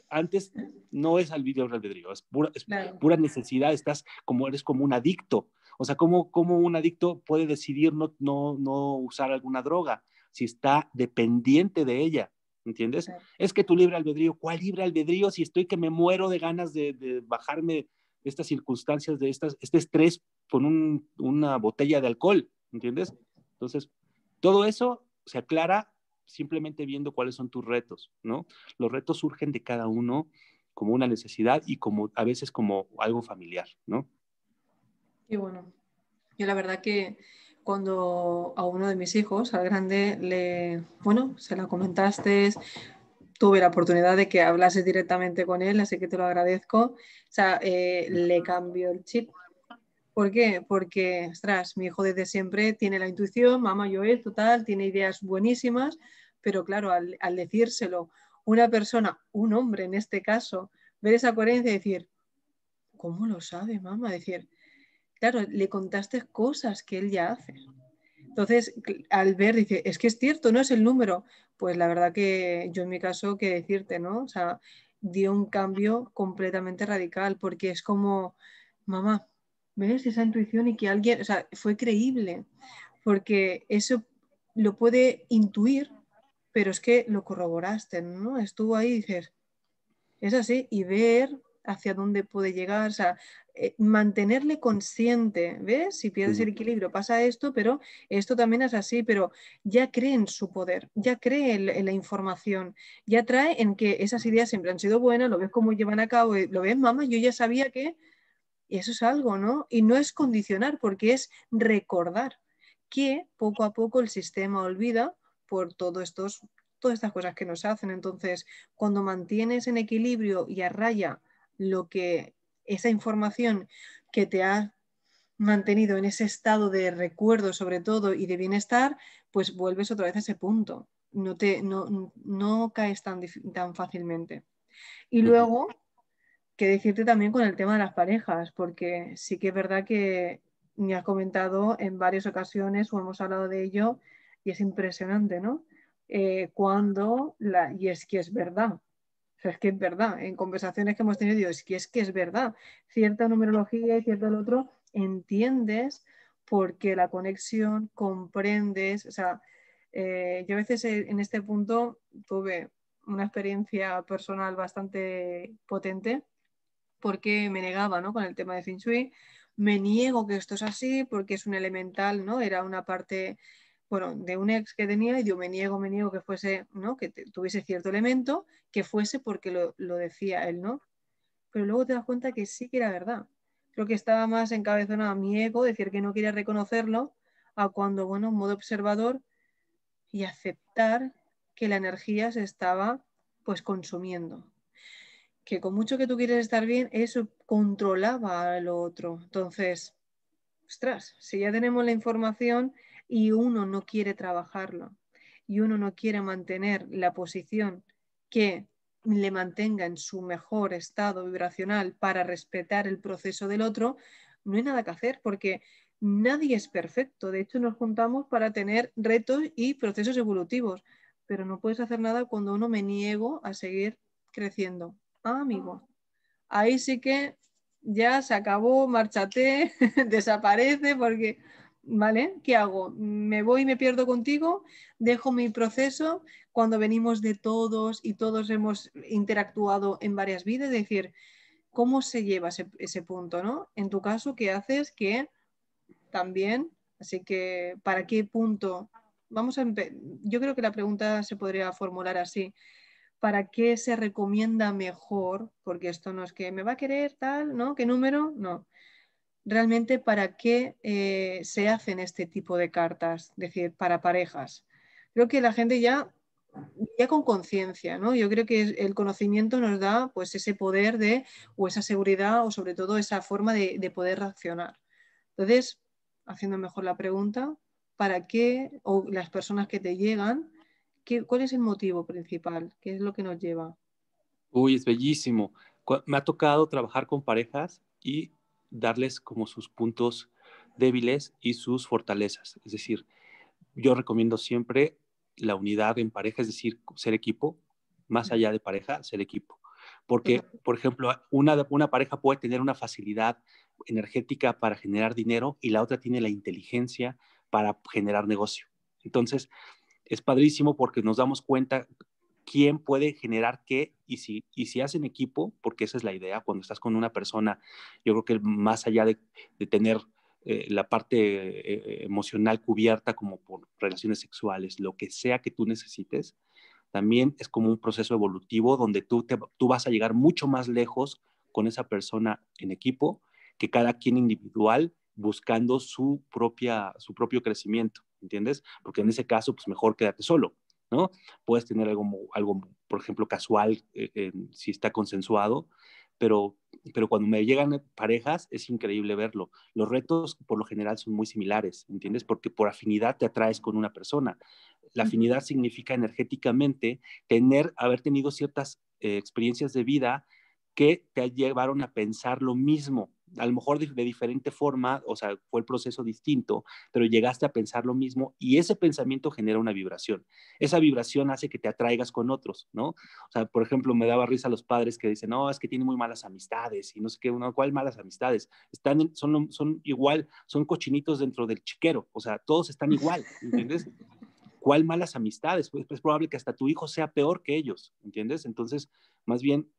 Antes no es libre albedrío, es pura, es pura necesidad, estás como eres como un adicto. O sea, ¿cómo, cómo un adicto puede decidir no, no, no usar alguna droga si está dependiente de ella? ¿Entiendes? Es que tu libre albedrío, ¿cuál libre albedrío si estoy que me muero de ganas de, de bajarme estas circunstancias de estas, este estrés con una botella de alcohol, ¿entiendes? Entonces, todo eso se aclara simplemente viendo cuáles son tus retos, ¿no? Los retos surgen de cada uno como una necesidad y como a veces como algo familiar, ¿no? Y bueno, yo la verdad que cuando a uno de mis hijos, al grande, le, bueno, se la comentaste, tuve la oportunidad de que hablase directamente con él, así que te lo agradezco. O sea, eh, le cambio el chip. ¿Por qué? Porque, ostras, mi hijo desde siempre tiene la intuición, mamá, yo total, tiene ideas buenísimas, pero claro, al, al decírselo una persona, un hombre en este caso, ver esa coherencia y decir, ¿cómo lo sabe, mamá? Decir, claro, le contaste cosas que él ya hace. Entonces, al ver, dice, es que es cierto, no es el número pues la verdad que yo en mi caso, qué decirte, ¿no? O sea, dio un cambio completamente radical, porque es como, mamá, ¿ves esa intuición y que alguien, o sea, fue creíble, porque eso lo puede intuir, pero es que lo corroboraste, ¿no? Estuvo ahí y dices, es así, y ver hacia dónde puede llegar, o sea, eh, mantenerle consciente, ¿ves? Si pierdes el equilibrio pasa esto, pero esto también es así, pero ya cree en su poder, ya cree en, la información, ya trae en que esas ideas siempre han sido buenas, lo ves cómo llevan a cabo, eh, lo ves, mamá, yo ya sabía que... eso es algo, ¿no? Y no es condicionar, porque es recordar que poco a poco el sistema olvida por estos, todas estas cosas que nos hacen. Entonces, cuando mantienes en equilibrio y a raya lo que esa información que te ha mantenido en ese estado de recuerdo sobre todo y de bienestar, pues vuelves otra vez a ese punto. No, te, no, no caes tan, tan fácilmente. Y luego, qué decirte también con el tema de las parejas, porque sí que es verdad que me has comentado en varias ocasiones o hemos hablado de ello y es impresionante, ¿no? Eh, cuando, la, y es que es verdad, o sea, es que es verdad, en conversaciones que hemos tenido, digo, es que es que es verdad, cierta numerología y cierta el otro, entiendes porque la conexión comprendes, o sea, eh, yo a veces eh, en este punto tuve una experiencia personal bastante potente porque me negaba ¿no? con el tema de Feng me niego que esto es así porque es un elemental, ¿no? Era una parte bueno, de un ex que tenía y yo me niego, me niego que fuese, ¿no? Que tuviese cierto elemento, que fuese porque lo, lo, decía él, ¿no? Pero luego te das cuenta que sí que era verdad. Creo que estaba más encabezonado a mi ego, decir que no quería reconocerlo, a cuando, bueno, en modo observador y aceptar que la energía se estaba pues consumiendo. Que con mucho que tú quieres estar bien, eso controlaba a lo otro. Entonces, ostras, si ya tenemos la información, y uno no quiere trabajarlo y uno no quiere mantener la posición que le mantenga en su mejor estado vibracional para respetar el proceso del otro, no hay nada que hacer porque nadie es perfecto. De hecho, nos juntamos para tener retos y procesos evolutivos, pero no puedes hacer nada cuando uno me niego a seguir creciendo. Ah, amigo, ahí sí que ya se acabó, márchate, (laughs) desaparece porque ¿vale? ¿Qué hago? ¿Me voy y me pierdo contigo? ¿Dejo mi proceso? Cuando venimos de todos y todos hemos interactuado en varias vidas, es decir, ¿cómo se lleva ese, punto, ¿no? En tu caso, ¿qué haces? Que también, así que, ¿para qué punto? Vamos a yo creo que la pregunta se podría formular así. ¿Para qué se recomienda mejor? Porque esto no es que me va a querer tal, ¿no? ¿Qué número? No realmente para qué eh, se hacen este tipo de cartas, es decir, para parejas. Creo que la gente ya, ya con conciencia, ¿no? Yo creo que el conocimiento nos da pues ese poder de, o esa seguridad, o sobre todo esa forma de, poder reaccionar. Entonces, haciendo mejor la pregunta, ¿para qué, o las personas que te llegan, qué, cuál es el motivo principal? ¿Qué es lo que nos lleva? Uy, es bellísimo. Me ha tocado trabajar con parejas y darles como sus puntos débiles y sus fortalezas. Es decir, yo recomiendo siempre la unidad en pareja, es decir, ser equipo, más allá de pareja, ser equipo. Porque, por ejemplo, una, una pareja puede tener una facilidad energética para generar dinero y la otra tiene la inteligencia para generar negocio. Entonces, es padrísimo porque nos damos cuenta quién puede generar qué y si, y si hacen equipo, porque esa es la idea, cuando estás con una persona, yo creo que más allá de, tener eh, la parte eh, emocional cubierta como por relaciones sexuales, lo que sea que tú necesites, también es como un proceso evolutivo donde tú, te, tú vas a llegar mucho más lejos con esa persona en equipo que cada quien individual buscando su, propia, su propio crecimiento, ¿entiendes? Porque en ese caso, pues mejor quédate solo. Puedes tener algo, algo por ejemplo, casual, eh, si está consensuado, pero, cuando me llegan eh, parejas es increíble verlo. Los retos por lo general son muy similares, ¿entiendes? Porque por afinidad te atraes con una persona. La afinidad significa energéticamente tener, haber tenido ciertas eh, experiencias de vida que te llevaron a pensar lo mismo, a lo mejor de, diferente forma, o sea, fue el proceso distinto, pero llegaste a pensar lo mismo y ese pensamiento genera una vibración. Esa vibración hace que te atraigas con otros, ¿no? O sea, por ejemplo, me daba risa a los padres que dicen, no, es que tiene muy malas amistades y no sé qué, no, ¿cuál malas amistades? Están, son, son igual, son cochinitos dentro del chiquero, o sea, todos están igual, ¿entiendes? ¿Cuál malas amistades? Pues, es probable que hasta tu hijo sea peor que ellos, ¿entiendes? Entonces, más bien,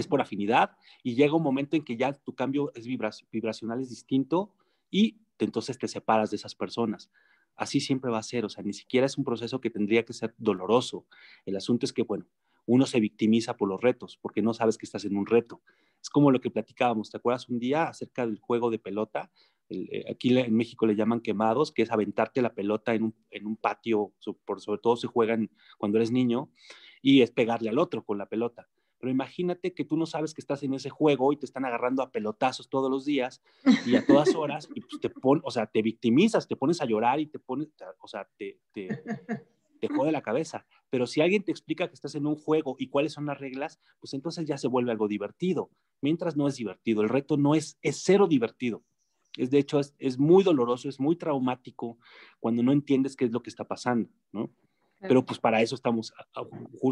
es por afinidad y llega un momento en que ya tu cambio es vibracional es distinto y entonces te separas de esas personas. Así siempre va a ser, o sea, ni siquiera es un proceso que tendría que ser doloroso. El asunto es que, bueno, uno se victimiza por los retos, porque no sabes que estás en un reto. Es como lo que platicábamos, ¿te acuerdas un día acerca del juego de pelota? Eh, aquí en México le llaman quemados, que es aventarte la pelota en un, patio, por, sobre todo se juegan cuando eres niño, y es pegarle al otro con la pelota. Pero imagínate que tú no sabes que estás en ese juego y te están agarrando a pelotazos todos los días y a todas horas y pues te pon, o sea, te victimizas, te pones a llorar y te pones, o sea, te, te, te jode la cabeza. Pero si alguien te explica que estás en un juego y cuáles son las reglas, pues entonces ya se vuelve algo divertido. Mientras no es divertido, el reto no es, es cero divertido. Es de hecho, es, es muy doloroso, es muy traumático cuando no entiendes qué es lo que está pasando, ¿no? Pero pues para eso estamos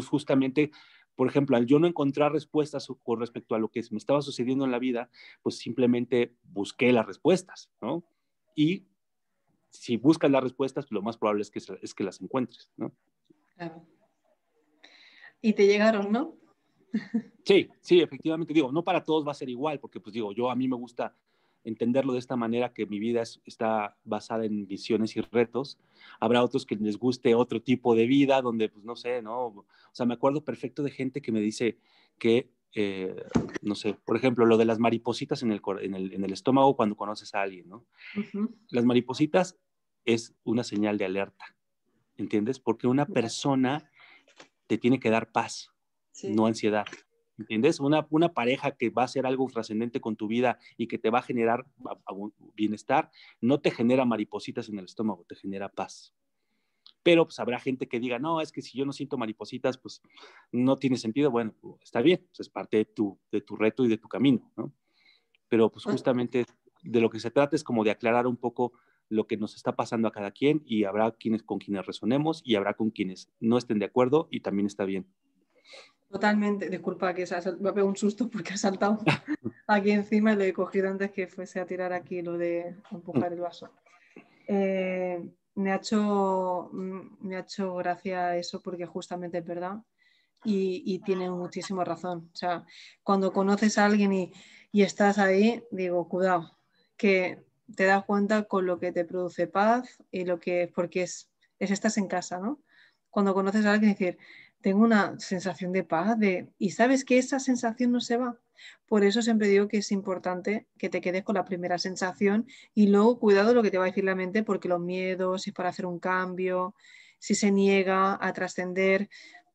justamente por ejemplo, al yo no encontrar respuestas con respecto a lo que me estaba sucediendo en la vida, pues simplemente busqué las respuestas, ¿no? Y si buscas las respuestas, lo más probable es que, es que las encuentres, ¿no? Claro. Y te llegaron, ¿no? Sí, sí, efectivamente, digo, no para todos va a ser igual, porque pues digo, yo a mí me gusta entenderlo de esta manera que mi vida está basada en visiones y retos. Habrá otros que les guste otro tipo de vida donde, pues no sé, ¿no? O sea, me acuerdo perfecto de gente que me dice que, eh, no sé, por ejemplo, lo de las maripositas en el, estómago cuando conoces a alguien, ¿no? Las maripositas es una señal de alerta, ¿entiendes? Porque una persona te tiene que dar paz, no ansiedad. ¿Entiendes? Una, una pareja que va a ser algo trascendente con tu vida y que te va a generar bienestar, no te genera maripositas en el estómago, te genera paz. Pero pues habrá gente que diga, no, es que si yo no siento maripositas, pues no tiene sentido. Bueno, pues, está bien, pues, es parte de tu, de tu reto y de tu camino, ¿no? Pero pues justamente de lo que se trata es como de aclarar un poco lo que nos está pasando a cada quien y habrá quienes con quienes resonemos y habrá con quienes no estén de acuerdo y también está bien. Totalmente, disculpa que me ha pegado un susto porque ha saltado (laughs) aquí encima y lo he cogido antes que fuese a tirar aquí lo de empujar el vaso. Eh, me, ha hecho, mm, me ha hecho gracia eso porque justamente es verdad y, tiene muchísima razón. O sea, cuando conoces a alguien y, estás ahí, digo, cuidado, que te das cuenta con lo que te produce paz y lo que, porque es, es estás en casa, ¿no? Cuando conoces a alguien, decir, tengo una sensación de paz, de, y sabes que esa sensación no se va. Por eso siempre digo que es importante que te quedes con la primera sensación y luego cuidado lo que te va a decir la mente, porque los miedos, si es para hacer un cambio, si se niega a trascender,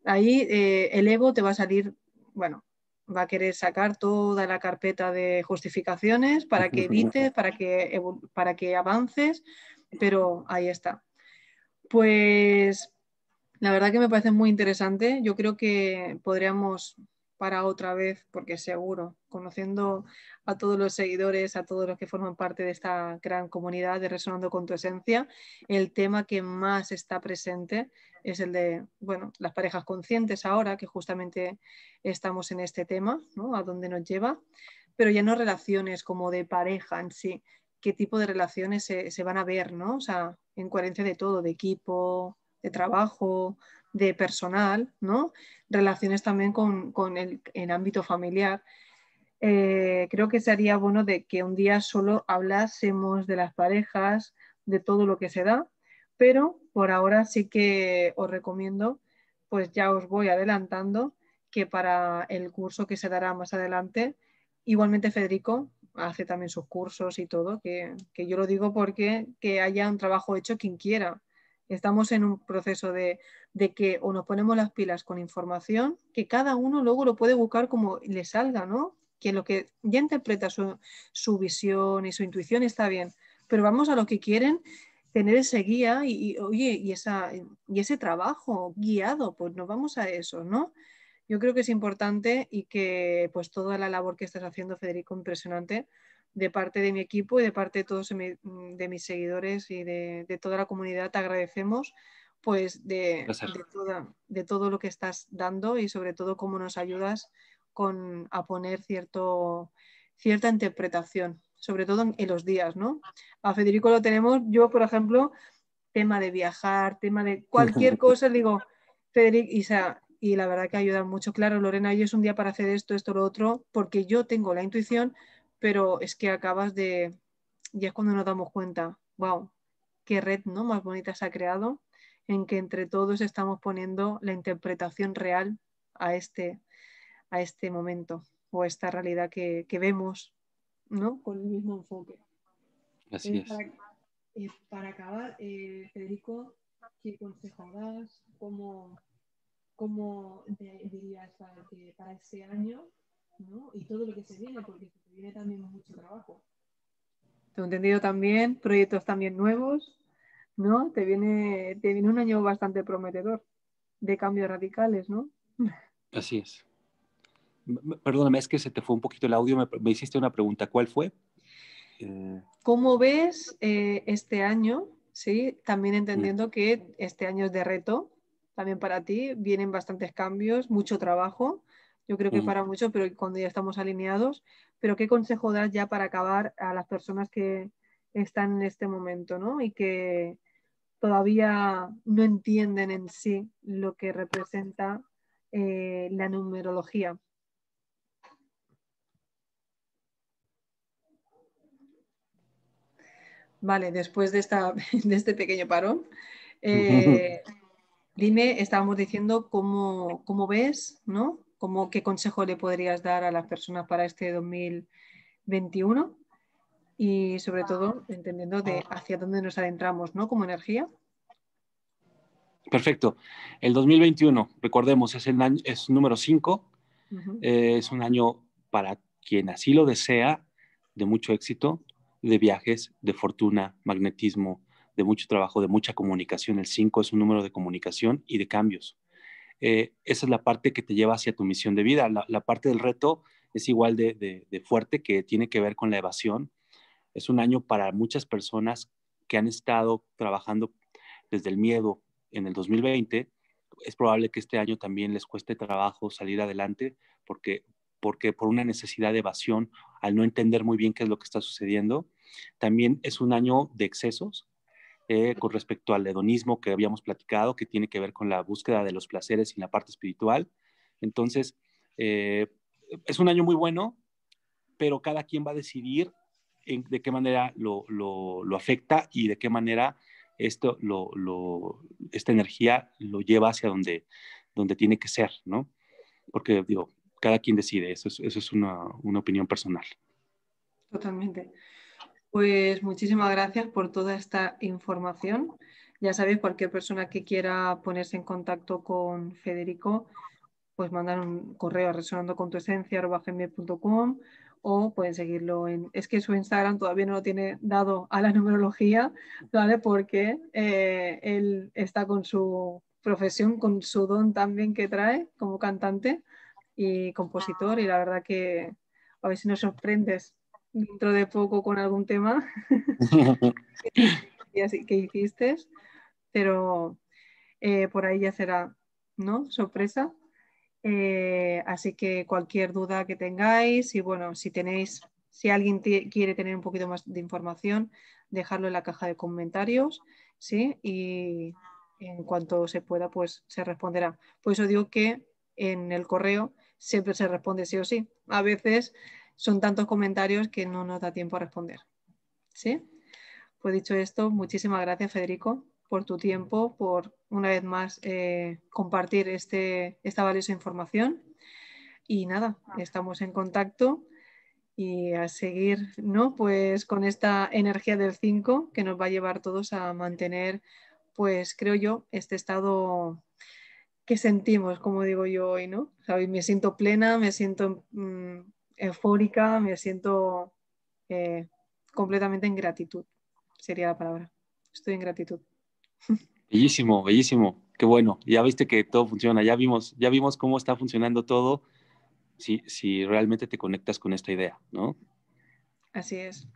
ahí eh, el ego te va a salir, bueno, va a querer sacar toda la carpeta de justificaciones para que evites, para que, para que avances, pero ahí está. Pues la verdad que me parece muy interesante. Yo creo que podríamos para otra vez, porque seguro, conociendo a todos los seguidores, a todos los que forman parte de esta gran comunidad de Resonando con tu Esencia, el tema que más está presente es el de, bueno, las parejas conscientes ahora, que justamente estamos en este tema, ¿no? A dónde nos lleva, pero ya no relaciones como de pareja en sí, qué tipo de relaciones se, se van a ver, ¿no? O sea, en coherencia de todo, de equipo, de trabajo, de personal, ¿no? relaciones también con, el, en ámbito familiar. Eh, creo que sería bueno de que un día solo hablásemos de las parejas, de todo lo que se da, pero por ahora sí que os recomiendo, pues ya os voy adelantando que para el curso que se dará más adelante, igualmente Federico hace también sus cursos y todo, que, que yo lo digo porque que haya un trabajo hecho quien quiera, Estamos en un proceso de, que o nos ponemos las pilas con información, que cada uno luego lo puede buscar como le salga, ¿no? Que lo que ya interpreta su, visión y su intuición está bien, pero vamos a lo que quieren tener ese guía y, oye, y, y ese trabajo guiado, pues nos vamos a eso, ¿no? Yo creo que es importante y que pues toda la labor que estás haciendo, Federico, impresionante, de parte de mi equipo y de parte de todos mm, de mis seguidores y de, toda la comunidad te agradecemos pues de, de, todo lo que estás dando y sobre todo cómo nos ayudas con, a poner cierto, cierta interpretación, sobre todo en, los días, ¿no? A Federico lo tenemos, yo por ejemplo, tema de viajar, tema de cualquier (laughs) cosa, digo, Federico, y, y la verdad que ayuda mucho, claro, Lorena, hoy es un día para hacer esto, esto, lo otro, porque yo tengo la intuición pero es que acabas de, ya es cuando nos damos cuenta, wow, qué red ¿no? más bonita se ha creado, en que entre todos estamos poniendo la interpretación real a este, a este momento o a esta realidad que, vemos con el mismo enfoque. Así eh, es. Para, eh, acabar, eh, Federico, ¿qué consejo ¿Cómo, dirías para, para este año y todo lo que se viene, porque se viene también mucho trabajo. he entendido también proyectos también nuevos, ¿no? Te viene, un año bastante prometedor de cambios radicales, ¿no? Así es. Perdóname, es que se te fue un poquito el audio, me, hiciste una pregunta, ¿cuál fue? Eh, ¿Cómo ves eh, este año? Sí, también mm. entendiendo que este año es de reto, también para ti, vienen bastantes cambios, mucho trabajo, yo creo que mm. para mucho, pero cuando ya estamos alineados. Pero ¿qué consejo das ya para acabar a las personas que están en este momento ¿no? y que todavía no entienden en sí lo que representa eh, la numerología? Vale, después de, (laughs) de este pequeño parón, eh, dime, estábamos diciendo cómo, cómo ves, ¿no? ¿Qué consejo le podrías dar a las personas para este 2021? Y sobre todo, entendiendo de hacia dónde nos adentramos, ¿no? Como energía. Perfecto. El 2021, recordemos, es el es número 5. Eh, es un año para quien así lo desea, de mucho éxito, de viajes, de fortuna, magnetismo, de mucho trabajo, de mucha comunicación. El 5 es un número de comunicación y de cambios. Eh, esa es la parte que te lleva hacia tu misión de vida. La, parte del reto es igual de, fuerte que tiene que ver con la evasión. Es un año para muchas personas que han estado trabajando desde el miedo en el 2020. Es probable que este año también les cueste trabajo salir adelante porque, porque por una necesidad de evasión, al no entender muy bien qué es lo que está sucediendo. También es un año de excesos eh, con respecto al hedonismo que habíamos platicado, que tiene que ver con la búsqueda de los placeres y la parte espiritual. Entonces, eh, es un año muy bueno, pero cada quien va a decidir de qué manera lo, afecta y de qué manera esto, esta energía lo lleva hacia donde, donde tiene que ser, ¿no? Porque digo, cada quien decide, eso es, eso es una, una opinión personal. Totalmente. Pues muchísimas gracias por toda esta información. Ya sabéis, cualquier persona que quiera ponerse en contacto con Federico, pues mandar un correo a resonandocontuesencia.com o pueden seguirlo en... Es que su Instagram todavía no lo tiene dado a la numerología, ¿vale? Porque eh, él está con su profesión, con su don también que trae como cantante y compositor y la verdad que a ver si nos sorprendes dentro de poco con algún tema (laughs) que hiciste, pero eh, por ahí ya será, ¿no? Sorpresa. Eh, así que cualquier duda que tengáis y bueno, si tenéis, si alguien quiere tener un poquito más de información, dejarlo en la caja de comentarios, ¿sí? Y en cuanto se pueda, pues se responderá. Por eso digo que en el correo siempre se responde sí o sí. A veces son tantos comentarios que no nos da tiempo a responder. ¿Sí? Pues dicho esto, muchísimas gracias Federico por tu tiempo, por una vez más eh, compartir este, esta valiosa información. Y nada, estamos en contacto y a seguir ¿no? pues con esta energía del 5 que nos va a llevar todos a mantener, pues creo yo, este estado que sentimos, como digo yo hoy, ¿no? me siento plena, me siento mm, eufórica, me siento eh, completamente en gratitud, sería la palabra. Estoy en gratitud. (laughs) Bellísimo, bellísimo. Qué bueno. Ya viste que todo funciona. Ya vimos, ya vimos cómo está funcionando todo si, si realmente te conectas con esta idea, ¿no? Así es.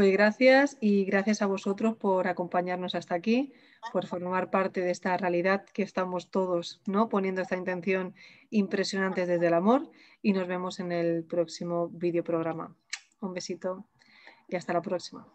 Pues gracias y gracias a vosotros por acompañarnos hasta aquí, por formar parte de esta realidad que estamos todos ¿no? poniendo esta intención impresionante desde el amor y nos vemos en el próximo videoprograma. Un besito y hasta la próxima.